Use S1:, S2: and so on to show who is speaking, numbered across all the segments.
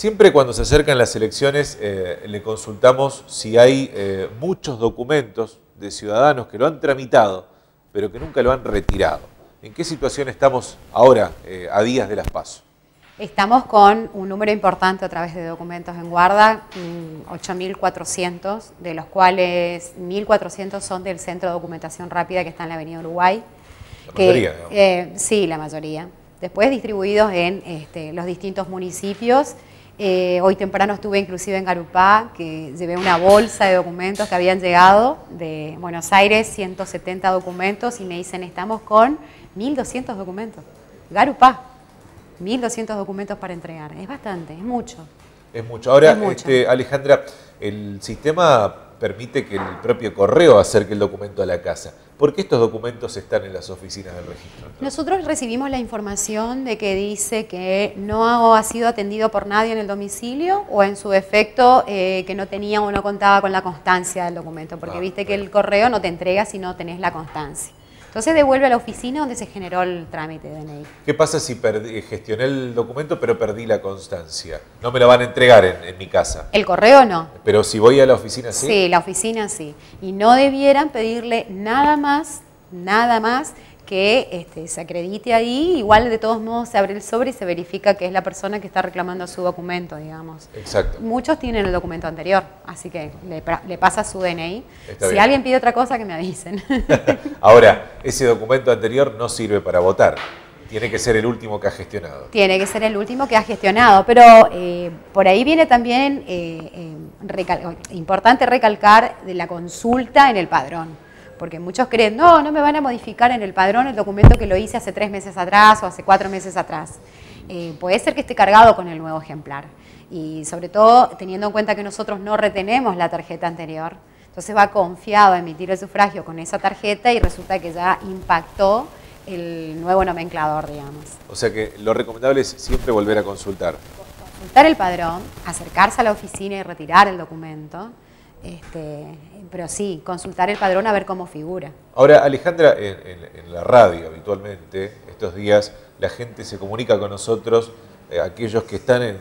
S1: Siempre cuando se acercan las elecciones eh, le consultamos si hay eh, muchos documentos de ciudadanos que lo han tramitado, pero que nunca lo han retirado. ¿En qué situación estamos ahora, eh, a días de las PASO?
S2: Estamos con un número importante a través de documentos en guarda, 8.400, mm, de los cuales 1.400 son del Centro de Documentación Rápida que está en la Avenida Uruguay.
S1: La mayoría,
S2: sí, la mayoría. Después distribuidos en este, los distintos municipios eh, hoy temprano estuve inclusive en Garupá, que llevé una bolsa de documentos que habían llegado de Buenos Aires, 170 documentos, y me dicen, estamos con 1.200 documentos. Garupá, 1.200 documentos para entregar. Es bastante, es mucho.
S1: Es mucho. Ahora, este, Alejandra, el sistema permite que el propio correo acerque el documento a la casa. ¿Por qué estos documentos están en las oficinas del registro?
S2: Nosotros recibimos la información de que dice que no ha sido atendido por nadie en el domicilio o en su defecto eh, que no tenía o no contaba con la constancia del documento, porque ah, viste que el correo no te entrega si no tenés la constancia. Entonces devuelve a la oficina donde se generó el trámite de DNI.
S1: ¿Qué pasa si eh, gestioné el documento pero perdí la constancia? No me la van a entregar en, mi casa.
S2: El correo no.
S1: Pero si voy a la oficina sí. Sí,
S2: la oficina sí. Y no debieran pedirle nada más, nada más que este, se acredite ahí, igual de todos modos se abre el sobre y se verifica que es la persona que está reclamando su documento, digamos. Exacto. Muchos tienen el documento anterior, así que le, pasa su DNI. si alguien pide otra cosa, que me avisen.
S1: Ahora, ese documento anterior no sirve para votar. Tiene que ser el último que ha gestionado.
S2: Tiene que ser el último que ha gestionado, pero eh, por ahí viene también eh, eh, importante recalcar de la consulta en el padrón porque muchos creen, no, no me van a modificar en el padrón el documento que lo hice hace tres meses atrás o hace cuatro meses atrás. Eh, puede ser que esté cargado con el nuevo ejemplar. Y sobre todo teniendo en cuenta que nosotros no retenemos la tarjeta anterior, entonces va confiado a emitir el sufragio con esa tarjeta y resulta que ya impactó el nuevo nomenclador, digamos.
S1: O sea que lo recomendable es siempre volver a consultar.
S2: Consultar el padrón, acercarse a la oficina y retirar el documento. Este, pero sí, consultar el padrón a ver cómo figura.
S1: Ahora, Alejandra, en, la radio habitualmente, estos días, la gente se comunica con nosotros, eh, aquellos que están en,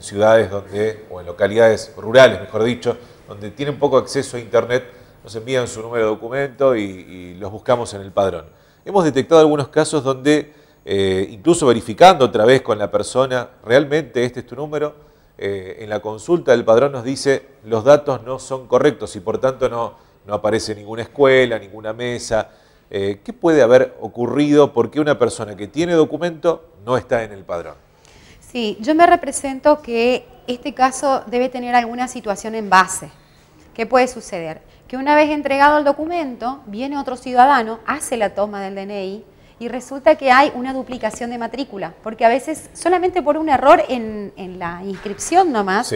S1: ciudades donde, o en localidades rurales, mejor dicho, donde tienen poco acceso a Internet, nos envían su número de documento y, los buscamos en el padrón. Hemos detectado algunos casos donde, eh, incluso verificando otra vez con la persona, realmente este es tu número, eh, en la consulta del padrón nos dice los datos no son correctos y por tanto no, aparece ninguna escuela, ninguna mesa. Eh, ¿Qué puede haber ocurrido ¿Por qué una persona que tiene documento no está en el padrón?
S2: Sí, yo me represento que este caso debe tener alguna situación en base. ¿Qué puede suceder? Que una vez entregado el documento, viene otro ciudadano, hace la toma del DNI, y resulta que hay una duplicación de matrícula, porque a veces solamente por un error en, la inscripción nomás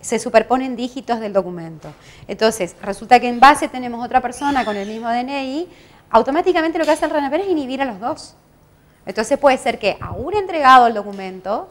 S2: se superponen dígitos del documento. Entonces, resulta que en base tenemos otra persona con el mismo DNI, automáticamente lo que hace el RENAPER es inhibir a los dos. Entonces puede ser que aún entregado el documento,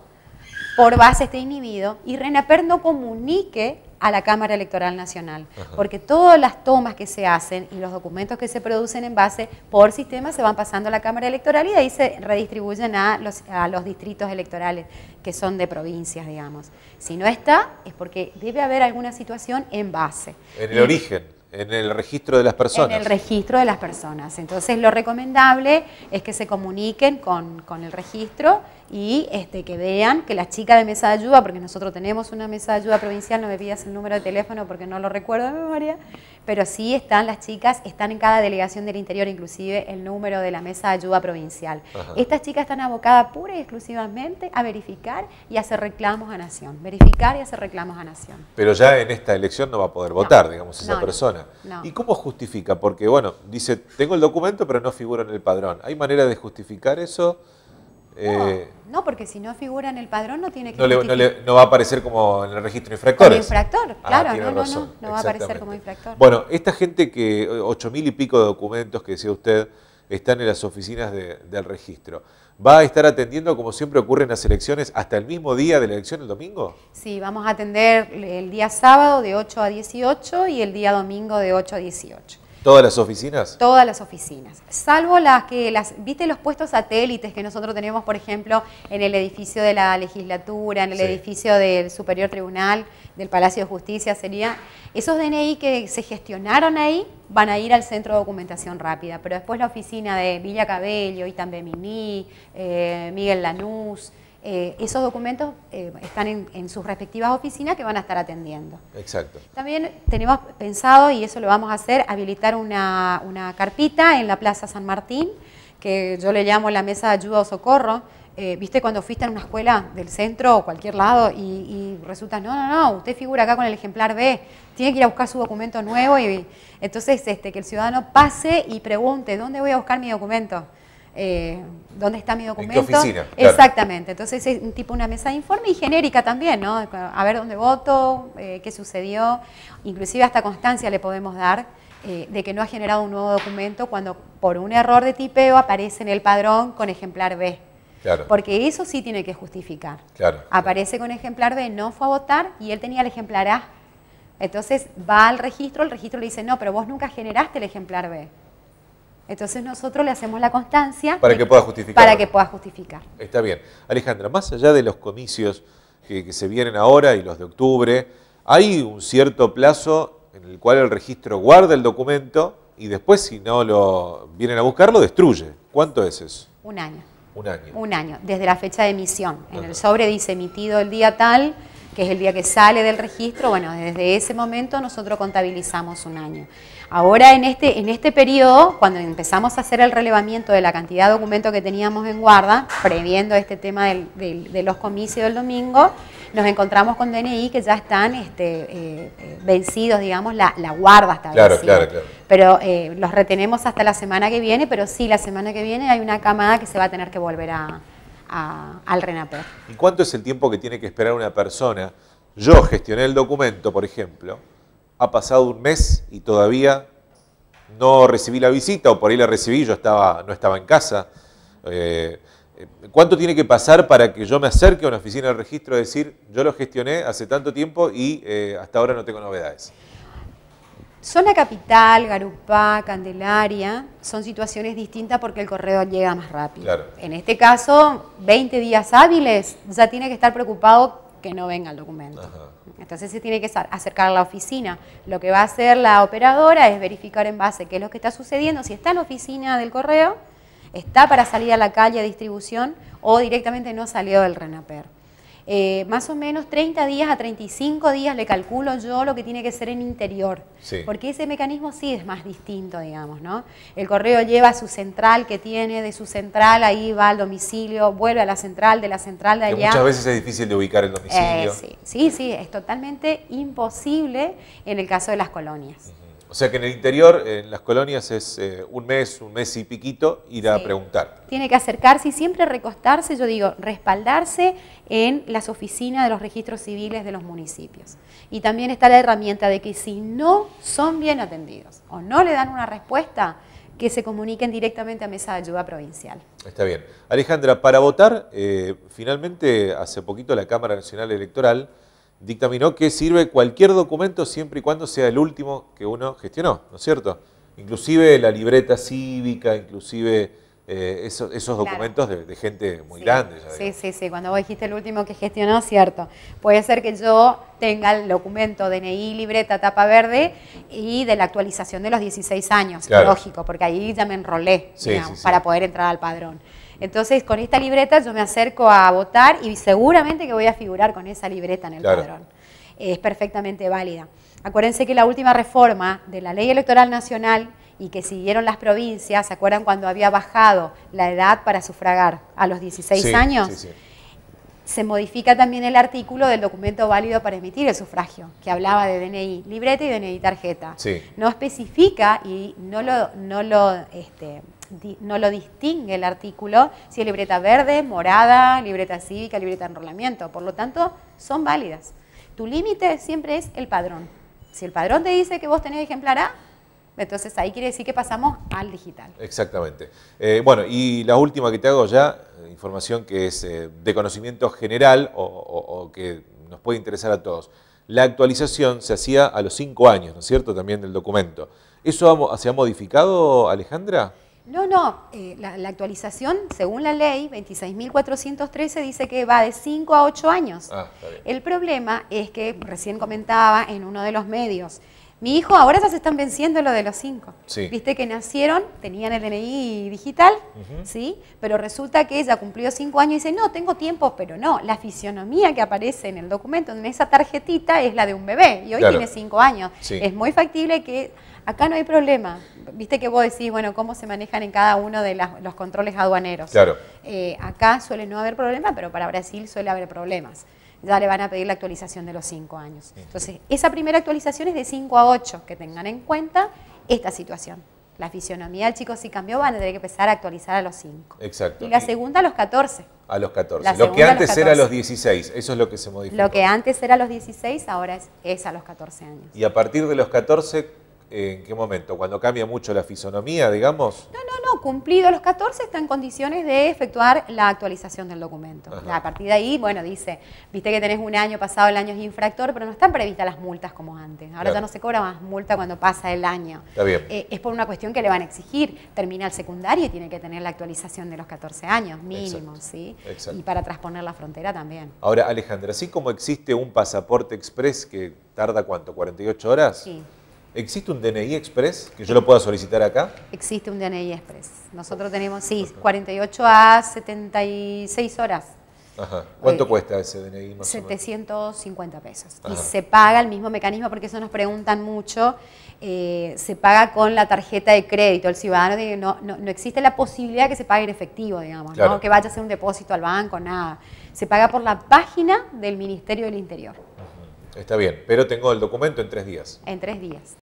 S2: por base esté inhibido y RENAPER no comunique a la Cámara Electoral Nacional, porque todas las tomas que se hacen y los documentos que se producen en base por sistema se van pasando a la Cámara Electoral y de ahí se redistribuyen a los, a los distritos electorales que son de provincias, digamos. Si no está, es porque debe haber alguna situación en base.
S1: En el origen. En el registro de las personas. En el
S2: registro de las personas. Entonces lo recomendable es que se comuniquen con, con el registro y este, que vean que la chica de mesa de ayuda, porque nosotros tenemos una mesa de ayuda provincial, no me pidas el número de teléfono porque no lo recuerdo de memoria, pero sí están las chicas, están en cada delegación del interior inclusive el número de la mesa de ayuda provincial. Estas chicas están abocadas pura y exclusivamente a verificar y hacer reclamos a Nación, verificar y hacer reclamos a Nación.
S1: Pero ya en esta elección no va a poder votar, digamos, esa persona. ¿Y cómo justifica? Porque bueno, dice, tengo el documento pero no figura en el padrón. ¿Hay manera de justificar eso? Eh,
S2: no, porque si no figura en el padrón no tiene que...
S1: No, va a aparecer como en el registro infractores. infractor, ah, claro, no, va a aparecer como infractor. Bueno, esta gente que, ocho mil y pico de documentos que decía usted, están en las oficinas del registro. ¿Va a estar atendiendo, como siempre ocurre en las elecciones, hasta el mismo día de la elección, el domingo?
S2: Sí, vamos a atender el día sábado de 8 a 18 y el día domingo de 8 a 18.
S1: ¿Todas las oficinas?
S2: Todas las oficinas, salvo las que, las viste los puestos satélites que nosotros tenemos, por ejemplo, en el edificio de la legislatura, en el edificio del Superior Tribunal, del Palacio de Justicia, sería, esos DNI que se gestionaron ahí van a ir al Centro de Documentación Rápida, pero después la oficina de Villa Cabello, Itambemini, eh, Miguel Lanús, eh, esos documentos eh, están en, sus respectivas oficinas que van a estar atendiendo. Exacto. También tenemos pensado, y eso lo vamos a hacer, habilitar una, una carpita en la Plaza San Martín, que yo le llamo la mesa de ayuda o socorro. Eh, ¿Viste cuando fuiste a una escuela del centro o cualquier lado y, resulta, no, no, no, usted figura acá con el ejemplar B, tiene que ir a buscar su documento nuevo y, y entonces este, que el ciudadano pase y pregunte, ¿dónde voy a buscar mi documento? eh, ¿dónde está mi documento? oficina? Exactamente. Entonces es tipo una mesa de informe y genérica también, ¿no? A ver dónde voto, eh, qué sucedió, inclusive hasta constancia le podemos dar. Eh, de que no ha generado un nuevo documento cuando por un error de tipeo aparece en el padrón con ejemplar B. Claro. Porque eso sí tiene que justificar. Claro, aparece con ejemplar B, no fue a votar y él tenía el ejemplar A. Entonces va al registro, el registro le dice, no, pero vos nunca generaste el ejemplar B. Entonces nosotros le hacemos la constancia. Para que pueda justificar. Para que pueda justificar.
S1: Está bien. Alejandra, más allá de los comicios que, se vienen ahora y los de octubre, hay un cierto plazo en el cual el registro guarda el documento y después si no lo vienen a buscar lo destruye. ¿Cuánto es eso? Un año. Un año.
S2: Un año, desde la fecha de emisión. En el sobre dice emitido el día tal, que es el día que sale del registro, bueno, desde ese momento nosotros contabilizamos un año. Ahora en este, en este periodo, cuando empezamos a hacer el relevamiento de la cantidad de documentos que teníamos en guarda, previendo este tema de los comicios del domingo, nos encontramos con DNI que ya están este, eh, eh, vencidos, digamos, la, guarda está claro, Claro, claro. Pero eh, los retenemos hasta la semana que viene, pero sí, la semana que viene hay una camada que se va a tener que volver a, al RENAPER.
S1: ¿Y cuánto es el tiempo que tiene que esperar una persona? Yo gestioné el documento, por ejemplo, ha pasado un mes y todavía no recibí la visita, o por ahí la recibí, yo estaba, no estaba en casa. Eh, eh, ¿Cuánto tiene que pasar para que yo me acerque a una oficina de registro y decir, yo lo gestioné hace tanto tiempo y eh, hasta ahora no tengo novedades?
S2: Zona capital, Garupá, Candelaria, son situaciones distintas porque el correo llega más rápido. En este caso, 20 días hábiles, ya tiene que estar preocupado que no venga el documento. Entonces se tiene que acercar a la oficina. Lo que va a hacer la operadora es verificar en base qué es lo que está sucediendo, si está en la oficina del correo, está para salir a la calle de distribución o directamente no salió del RENAPER. Eh, más o menos 30 días a 35 días le calculo yo lo que tiene que ser en interior, porque ese mecanismo sí es más distinto, digamos, ¿no? El correo lleva a su central que tiene, de su central ahí va al domicilio, vuelve a la central, de la central de allá. muchas veces
S1: es difícil de ubicar el eh, domicilio. sí,
S2: sí, sí, es totalmente imposible en el caso de las colonias.
S1: O sea que en el interior, en las colonias, es eh, un mes, un mes y piquito ir a preguntar.
S2: Tiene que acercarse y siempre recostarse, yo digo, respaldarse en las oficinas de los registros civiles de los municipios. Y también está la herramienta de que si no son bien atendidos o no le dan una respuesta, que se comuniquen directamente a Mesa de Ayuda Provincial.
S1: Está bien. Alejandra, para votar, eh, finalmente hace poquito la Cámara Nacional Electoral dictaminó que sirve cualquier documento siempre y cuando sea el último que uno gestionó, ¿no es cierto? Inclusive la libreta cívica, inclusive eh, esos, documentos de, gente muy grande.
S2: sí, sí, sí, cuando vos dijiste el último que gestionó, cierto. Puede ser que yo tenga el documento DNI, libreta, tapa verde y de la actualización de los 16 años, lógico, porque ahí ya me enrolé para poder entrar al padrón. Entonces, con esta libreta yo me acerco a votar y seguramente que voy a figurar con esa libreta en el padrón. Es perfectamente válida. Acuérdense que la última reforma de la Ley Electoral Nacional y que siguieron las provincias, ¿se acuerdan cuando había bajado la edad para sufragar a los 16 años? Sí, sí se modifica también el artículo del documento válido para emitir el sufragio, que hablaba de DNI libreta y DNI tarjeta. No especifica y no lo, este, no lo distingue el artículo si es libreta verde, morada, libreta cívica, libreta de enrolamiento. Por lo tanto, son válidas. Tu límite siempre es el padrón. Si el padrón te dice que vos tenés ejemplar A, entonces ahí quiere decir que pasamos al digital.
S1: Exactamente. Eh, bueno, y la última que te hago ya, información que es eh, de conocimiento general o, que nos puede interesar a todos. La actualización se hacía a los cinco años, ¿no es cierto?, también del documento. ¿Eso se ha modificado, Alejandra?
S2: No, no, eh, la, actualización, según la ley 26.413, dice que va de 5 a 8 años. Ah, El problema es que, recién comentaba en uno de los medios, mi hijo ahora ya se están venciendo lo de los cinco. Viste que nacieron, tenían el DNI digital, ¿sí? Pero resulta que ella cumplió cinco años y dice, no, tengo tiempo, pero no. La fisionomía que aparece en el documento, en esa tarjetita, es la de un bebé y hoy tiene cinco años. Es muy factible que acá no hay problema. Viste que vos decís, bueno, cómo se manejan en cada uno de los controles aduaneros. Claro. Eh, acá suele no haber problema, pero para Brasil suele haber problemas ya le van a pedir la actualización de los 5 años. Entonces, esa primera actualización es de 5 a 8, que tengan en cuenta esta situación. La fisionomía del chico si cambió, van a tener que empezar a actualizar a los 5.
S1: Exacto. Y la
S2: segunda a los 14.
S1: A los 14. lo que antes era a los 16, eso es lo que se modificó.
S2: Lo que antes era a los 16, ahora es, es a los 14 años.
S1: Y a partir de los 14, ¿En qué momento? ¿Cuando cambia mucho la fisonomía, digamos? No,
S2: no, no, cumplido los 14 está en condiciones de efectuar la actualización del documento. A partir de ahí, bueno, dice, viste que tenés un año pasado, el año es infractor, pero no están previstas las multas como antes. Ahora ya no se cobra más multa cuando pasa el año. Está bien. Eh, es por una cuestión que le van a exigir. Termina el secundario y tiene que tener la actualización de los 14 años, mínimo, ¿sí? Exacto. Y para transponer la frontera también.
S1: Ahora, Alejandra, así como existe un pasaporte express que tarda cuánto, 48 horas. Sí ¿Existe un DNI Express que yo lo pueda solicitar acá?
S2: Existe un DNI Express. Nosotros oh. tenemos, sí, 48 a 76 horas.
S1: ¿Cuánto eh, cuesta ese DNI más
S2: 750 o pesos. Y se paga el mismo mecanismo, porque eso nos preguntan mucho, eh, se paga con la tarjeta de crédito. El ciudadano dice no, no, existe la posibilidad que se pague en efectivo, digamos, ¿no? que vaya a hacer un depósito al banco, nada. Se paga por la página del Ministerio del Interior.
S1: Está bien, pero tengo el documento en tres días.
S2: En tres días.